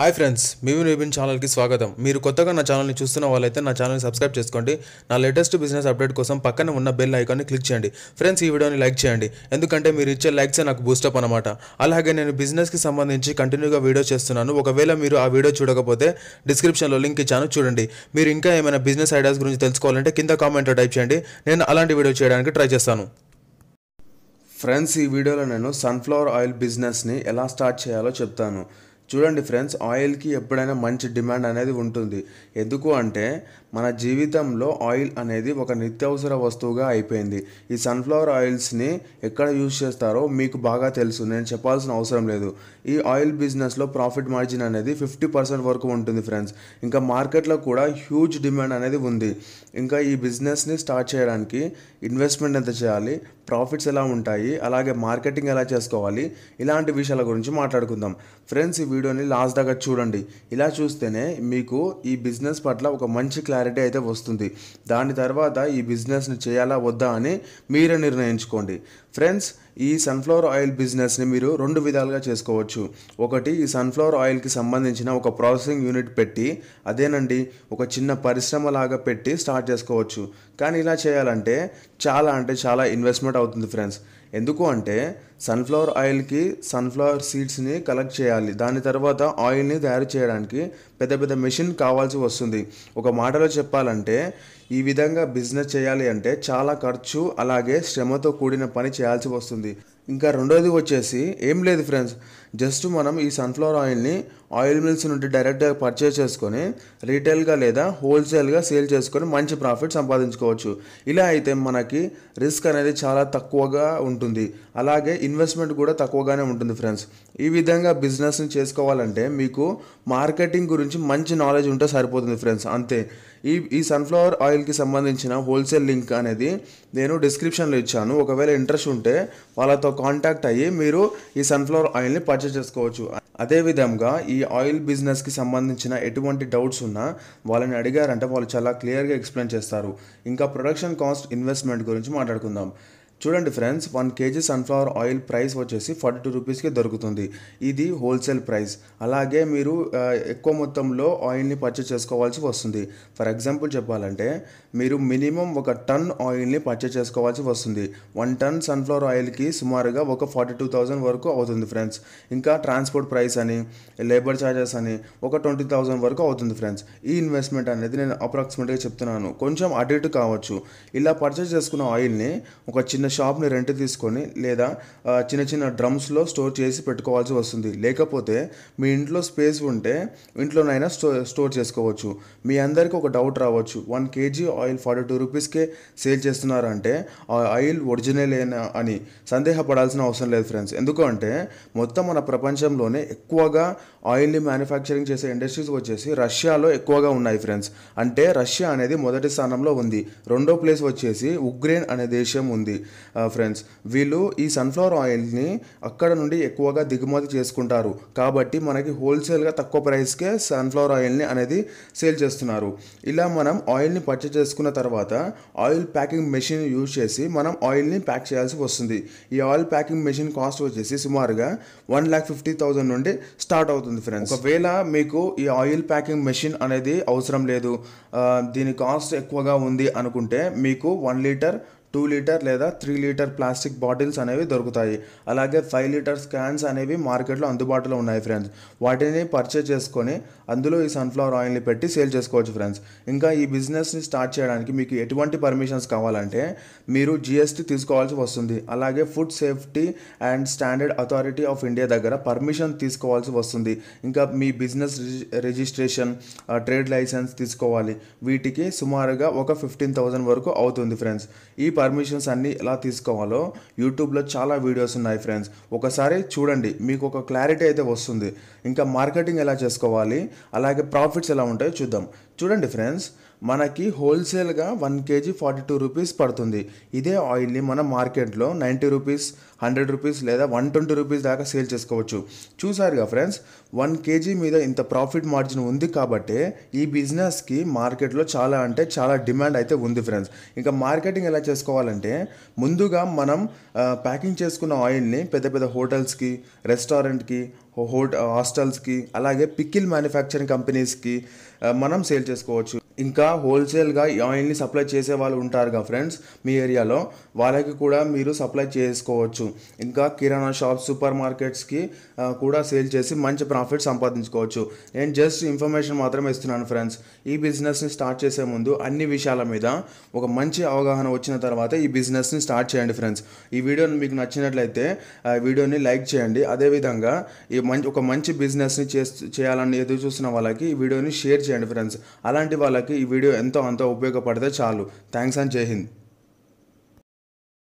hi friends మీవి నిబిన్ ఛానల్కి స్వాగతం మీరు కొత్తగా నా ఛానల్ని చూస్తున్న వాళ్ళైతే నా ఛానల్ని సబ్స్క్రైబ్ చేసుకోండి నా లేటెస్ట్ బిజినెస్ అప్డేట్ కోసం పక్కన ఉన్న బెల్ ఐకాన్ని క్లిక్ చేయండి ఫ్రెండ్స్ ఈ వీడియోని లైక్ చేయండి ఎందుకంటే మీరు ఇచ్చే లైక్సే నాకు బూస్టప్ అనమాట అలాగే నేను బిజినెస్కి సంబంధించి కంటిన్యూగా వీడియో చేస్తున్నాను ఒకవేళ మీరు ఆ వీడియో చూడకపోతే డిస్క్రిప్షన్లో లింక్ ఇచ్చాను చూడండి మీరు ఇంకా ఏమైనా బిజినెస్ ఐడియాస్ గురించి తెలుసుకోవాలంటే కింద కామెంట్లో టైప్ చేయండి నేను అలాంటి వీడియో చేయడానికి ట్రై చేస్తాను ఫ్రెండ్స్ ఈ వీడియోలో నేను సన్ఫ్లవర్ ఆయిల్ బిజినెస్ని ఎలా స్టార్ట్ చేయాలో చెప్తాను చూడండి ఫ్రెండ్స్ ఆయిల్కి ఎప్పుడైనా మంచి డిమాండ్ అనేది ఉంటుంది ఎందుకు అంటే మన జీవితంలో ఆయిల్ అనేది ఒక నిత్యావసర వస్తువుగా అయిపోయింది ఈ సన్ఫ్లవర్ ఆయిల్స్ని ఎక్కడ యూజ్ చేస్తారో మీకు బాగా తెలుసు నేను చెప్పాల్సిన అవసరం లేదు ఈ ఆయిల్ బిజినెస్లో ప్రాఫిట్ మార్జిన్ అనేది ఫిఫ్టీ పర్సెంట్ వరకు ఉంటుంది ఫ్రెండ్స్ ఇంకా మార్కెట్లో కూడా హ్యూజ్ డిమాండ్ అనేది ఉంది ఇంకా ఈ బిజినెస్ని స్టార్ట్ చేయడానికి ఇన్వెస్ట్మెంట్ ఎంత చేయాలి ప్రాఫిట్స్ ఎలా ఉంటాయి అలాగే మార్కెటింగ్ ఎలా చేసుకోవాలి ఇలాంటి విషయాల గురించి మాట్లాడుకుందాం ఫ్రెండ్స్ ఈ వీడియోని లాస్ట్ దాకా చూడండి ఇలా చూస్తేనే మీకు ఈ బిజినెస్ పట్ల ఒక మంచి క్లారిటీ అయితే వస్తుంది దాని తర్వాత ఈ బిజినెస్ని చేయాలా వద్దా అని మీరే నిర్ణయించుకోండి ఫ్రెండ్స్ ఈ సన్ఫ్లవర్ ఆయిల్ బిజినెస్ని మీరు రెండు విధాలుగా చేసుకోవచ్చు ఒకటి ఈ సన్ఫ్లవర్ ఆయిల్కి సంబంధించిన ఒక ప్రాసెసింగ్ యూనిట్ పెట్టి అదేనండి ఒక చిన్న పరిశ్రమ లాగా పెట్టి స్టార్ట్ చేసుకోవచ్చు కానీ ఇలా చేయాలంటే చాలా అంటే చాలా ఇన్వెస్ట్మెంట్ అవుతుంది ఫ్రెండ్స్ ఎందుకు అంటే సన్ఫ్లవర్ ఆయిల్కి సన్ఫ్లవర్ సీడ్స్ని కలెక్ట్ చేయాలి దాని తర్వాత ఆయిల్ని తయారు చేయడానికి పెద్ద పెద్ద మెషిన్ కావాల్సి వస్తుంది ఒక మాటలో చెప్పాలంటే ఈ విధంగా బిజినెస్ చేయాలి అంటే చాలా ఖర్చు అలాగే శ్రమతో కూడిన పని చేయాల్సి వస్తుంది ఇంకా రెండోది వచ్చేసి ఏం లేదు ఫ్రెండ్స్ జస్ట్ మనం ఈ సన్ఫ్లవర్ ఆయిల్ని ఆయిల్ మిల్స్ నుండి డైరెక్ట్గా పర్చేస్ చేసుకొని రీటైల్గా లేదా హోల్సేల్గా సేల్ చేసుకొని మంచి ప్రాఫిట్ సంపాదించుకోవచ్చు ఇలా అయితే మనకి రిస్క్ అనేది చాలా తక్కువగా ఉంటుంది అలాగే ఇన్వెస్ట్మెంట్ కూడా తక్కువగానే ఉంటుంది ఫ్రెండ్స్ ఈ విధంగా బిజినెస్ని చేసుకోవాలంటే మీకు మార్కెటింగ్ గురించి మంచి నాలెడ్జ్ ఉంటే సరిపోతుంది ఫ్రెండ్స్ అంతే ఈ ఈ సన్ఫ్లవర్ ఆయిల్కి సంబంధించిన హోల్సేల్ లింక్ అనేది నేను డిస్క్రిప్షన్లో ఇచ్చాను ఒకవేళ ఇంట్రెస్ట్ ఉంటే వాళ్ళతో కాంటాక్ట్ అయ్యి మీరు ఈ సన్ఫ్లవర్ ఆయిల్ని పర్చేస్ పర్చేజ్ చేసుకోవచ్చు అదేవిధంగా ఈ ఆయిల్ బిజినెస్కి సంబంధించిన ఎటువంటి డౌట్స్ ఉన్నా వాళ్ళని అడిగారంటే వాళ్ళు చాలా క్లియర్గా ఎక్స్ప్లెయిన్ చేస్తారు ఇంకా ప్రొడక్షన్ కాస్ట్ ఇన్వెస్ట్మెంట్ గురించి మాట్లాడుకుందాం చూడండి friends one KG sunflower oil price వచ్చేసి ఫార్టీ టూ రూపీస్కి దొరుకుతుంది ఇది హోల్సేల్ ప్రైస్ అలాగే మీరు ఎక్కువ మొత్తంలో ఆయిల్ని పర్చేస్ చేసుకోవాల్సి వస్తుంది ఫర్ ఎగ్జాంపుల్ చెప్పాలంటే మీరు మినిమం ఒక టన్ ఆయిల్ని పర్చేస్ చేసుకోవాల్సి వస్తుంది వన్ టన్ సన్ఫ్లవర్ ఆయిల్కి సుమారుగా ఒక ఫార్టీ టూ థౌజండ్ వరకు అవుతుంది ఫ్రెండ్స్ ఇంకా ట్రాన్స్పోర్ట్ ప్రైస్ అని లేబర్ ఛార్జెస్ అని ఒక ట్వంటీ థౌజండ్ వరకు అవుతుంది ఫ్రెండ్స్ ఈ ఇన్వెస్ట్మెంట్ అనేది నేను అప్రాక్సిమేట్గా చెప్తున్నాను కొంచెం అడిట్ కావచ్చు ఇలా పర్చేస్ చేసుకున్న ఆయిల్ని ఒక చిన్న షాప్ని రెంట్ తీసుకొని లేదా చిన్న చిన్న డ్రమ్స్లో స్టోర్ చేసి పెట్టుకోవాల్సి వస్తుంది లేకపోతే మీ ఇంట్లో స్పేస్ ఉంటే ఇంట్లోనైనా స్టో స్టోర్ చేసుకోవచ్చు మీ అందరికీ ఒక డౌట్ రావచ్చు one KG oil forty two రూపీస్కే సేల్ చేస్తున్నారంటే ఆ ఆయిల్ ఒరిజినలేనా అని సందేహపడాల్సిన అవసరం లేదు ఫ్రెండ్స్ ఎందుకంటే మొత్తం మన ప్రపంచంలోనే ఎక్కువగా ఆయిల్ని మ్యానుఫ్యాక్చరింగ్ చేసే ఇండస్ట్రీస్ వచ్చేసి రష్యాలో ఎక్కువగా ఉన్నాయి ఫ్రెండ్స్ అంటే రష్యా అనేది మొదటి స్థానంలో ఉంది రెండో ప్లేస్ వచ్చేసి ఉక్రెయిన్ అనే దేశం ఉంది ఫ్రెండ్స్ వీళ్ళు ఈ సన్ఫ్లవర్ ఆయిల్ని అక్కడ నుండి ఎక్కువగా దిగుమతి చేసుకుంటారు కాబట్టి మనకి హోల్సేల్గా తక్కువ ప్రైస్కే సన్ఫ్లవర్ ఆయిల్ని అనేది సేల్ చేస్తున్నారు ఇలా మనం ఆయిల్ని పర్చేజ్ చేసుకున్న తర్వాత ఆయిల్ ప్యాకింగ్ మెషిన్ యూజ్ చేసి మనం ఆయిల్ని ప్యాక్ చేయాల్సి వస్తుంది ఈ ఆయిల్ ప్యాకింగ్ మెషిన్ కాస్ట్ వచ్చేసి సుమారుగా వన్ ల్యాక్ ఫిఫ్టీ థౌజండ్ నుండి స్టార్ట్ అవుతుంది ఫ్రెండ్స్ ఒకవేళ మీకు ఈ ఆయిల్ ప్యాకింగ్ మెషిన్ అనేది అవసరం లేదు దీని కాస్ట్ ఎక్కువగా ఉంది అనుకుంటే మీకు వన్ లీటర్ టూ లీటర్ లేదా త్రీ లీటర్ ప్లాస్టిక్ బాటిల్స్ అనేవి దొరుకుతాయి అలాగే ఫైవ్ లీటర్స్ క్యాన్స్ అనేవి మార్కెట్లో అందుబాటులో ఉన్నాయి ఫ్రెండ్స్ వాటిని పర్చేజ్ చేసుకొని అందులో ఈ సన్ఫ్లవర్ ఆయిల్ని పెట్టి సేల్ చేసుకోవచ్చు ఫ్రెండ్స్ ఇంకా ఈ బిజినెస్ని స్టార్ట్ చేయడానికి మీకు ఎటువంటి పర్మిషన్స్ కావాలంటే మీరు జిఎస్టీ తీసుకోవాల్సి వస్తుంది అలాగే food safety and standard authority of India దగ్గర పర్మిషన్ తీసుకోవాల్సి వస్తుంది ఇంకా మీ బిజినెస్ రిజిస్ట్రేషన్ ట్రేడ్ లైసెన్స్ తీసుకోవాలి వీటికి సుమారుగా ఒక ఫిఫ్టీన్ థౌజండ్ వరకు అవుతుంది ఫ్రెండ్స్ ఈ పర్మిషన్స్ అన్నీ ఎలా తీసుకోవాలో యూట్యూబ్లో చాలా వీడియోస్ ఉన్నాయి ఫ్రెండ్స్ ఒకసారి చూడండి మీకు ఒక క్లారిటీ అయితే వస్తుంది ఇంకా మార్కెటింగ్ ఎలా చేసుకోవాలి అలాగే ప్రాఫిట్స్ ఎలా ఉంటాయో చూద్దాం చూడండి ఫ్రెండ్స్ మనకి హోల్సేల్గా one KG forty two rupees పడుతుంది ఇదే ఆయిల్ని మనం మార్కెట్లో నైంటీ రూపీస్ హండ్రెడ్ రూపీస్ లేదా వన్ ట్వంటీ రూపీస్ దాకా సేల్ చేసుకోవచ్చు చూసారుగా ఫ్రెండ్స్ వన్ కేజీ మీద ఇంత ప్రాఫిట్ మార్జిన్ ఉంది కాబట్టి ఈ బిజినెస్కి మార్కెట్లో చాలా అంటే చాలా డిమాండ్ అయితే ఉంది ఫ్రెండ్స్ ఇంకా మార్కెటింగ్ ఎలా చేసుకోవాలంటే ముందుగా మనం ప్యాకింగ్ చేసుకున్న ఆయిల్ని పెద్ద పెద్ద హోటల్స్కి రెస్టారెంట్కి హోట హాస్టల్స్కి అలాగే పిక్కిల్ మ్యానుఫ్యాక్చరింగ్ కంపెనీస్కి మనం సేల్ చేసుకోవచ్చు ఇంకా హోల్సేల్గా ఆయిల్ని సప్లై చేసే వాళ్ళు ఉంటారుగా ఫ్రెండ్స్ మీ ఏరియాలో వాళ్ళకి కూడా మీరు సప్లై చేసుకోవచ్చు ఇంకా కిరాణా షాప్స్ సూపర్ మార్కెట్స్కి కూడా సేల్ చేసి మంచి ప్రాఫిట్ సంపాదించుకోవచ్చు నేను జస్ట్ ఇన్ఫర్మేషన్ మాత్రమే ఇస్తున్నాను ఫ్రెండ్స్ ఈ బిజినెస్ని స్టార్ట్ చేసే ముందు అన్ని విషయాల మీద ఒక మంచి అవగాహన వచ్చిన తర్వాత ఈ బిజినెస్ని స్టార్ట్ చేయండి ఫ్రెండ్స్ ఈ వీడియోని మీకు నచ్చినట్లయితే వీడియోని లైక్ చేయండి అదేవిధంగా ఈ మంచి ఒక మంచి బిజినెస్ని చేయాలని ఎదురు చూస్తున్న వాళ్ళకి ఈ వీడియోని షేర్ చేయండి ఫ్రెండ్స్ అలాంటి వాళ్ళకి వాళ్ళకి ఈ వీడియో ఎంతో అంత ఉపయోగపడితే చాలు థ్యాంక్స్ అండ్ జై హింద్